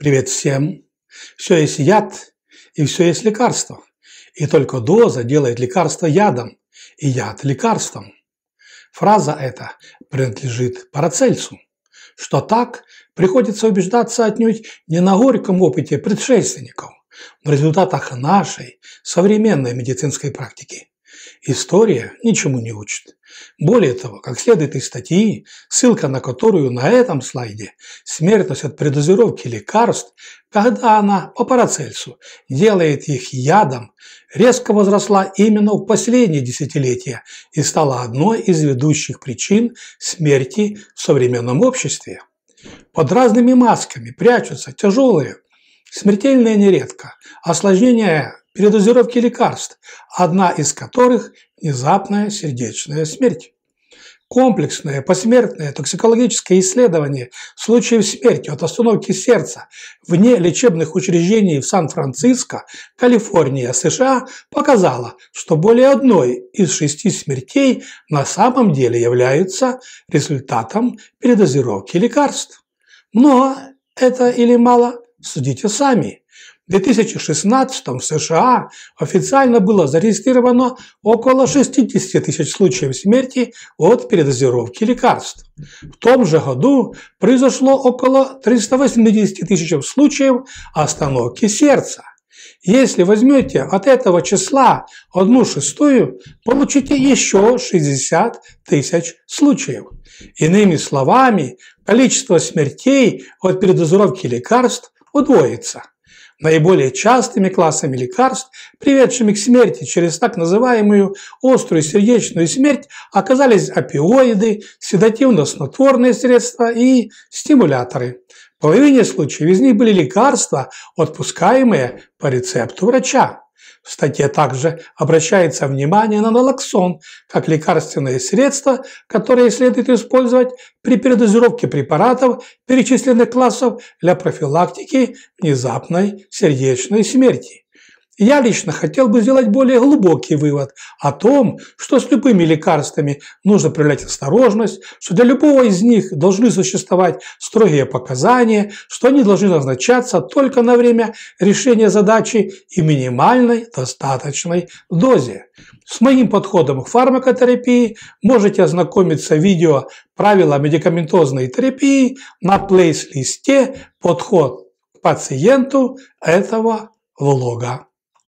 Привет всем! Все есть яд и все есть лекарство. И только доза делает лекарство ядом и яд лекарством. Фраза эта принадлежит Парацельсу. Что так, приходится убеждаться отнюдь не на горьком опыте предшественников, в результатах нашей современной медицинской практики, История ничему не учит. Более того, как следует из статьи, ссылка на которую на этом слайде, смертность от предозировки лекарств, когда она по Парацельсу делает их ядом, резко возросла именно в последние десятилетия и стала одной из ведущих причин смерти в современном обществе. Под разными масками прячутся тяжелые, смертельные нередко, осложнения передозировки лекарств, одна из которых – внезапная сердечная смерть. Комплексное посмертное токсикологическое исследование случаев смерти от остановки сердца вне лечебных учреждений в Сан-Франциско, Калифорния, США показало, что более одной из шести смертей на самом деле являются результатом передозировки лекарств. Но это или мало? Судите сами. В 2016 в США официально было зарегистрировано около 60 тысяч случаев смерти от передозировки лекарств. В том же году произошло около 380 тысяч случаев остановки сердца. Если возьмете от этого числа одну шестую, получите еще 60 тысяч случаев. Иными словами, количество смертей от передозировки лекарств удвоится. Наиболее частыми классами лекарств, приведшими к смерти через так называемую острую сердечную смерть, оказались опиоиды, седативно-снотворные средства и стимуляторы. В половине случаев из них были лекарства, отпускаемые по рецепту врача. В статье также обращается внимание на налоксон как лекарственное средство, которое следует использовать при передозировке препаратов перечисленных классов для профилактики внезапной сердечной смерти. Я лично хотел бы сделать более глубокий вывод о том, что с любыми лекарствами нужно проявлять осторожность, что для любого из них должны существовать строгие показания, что они должны назначаться только на время решения задачи и минимальной достаточной дозе. С моим подходом к фармакотерапии можете ознакомиться в видео «Правила медикаментозной терапии» на плейс-листе «Подход к пациенту» этого влога.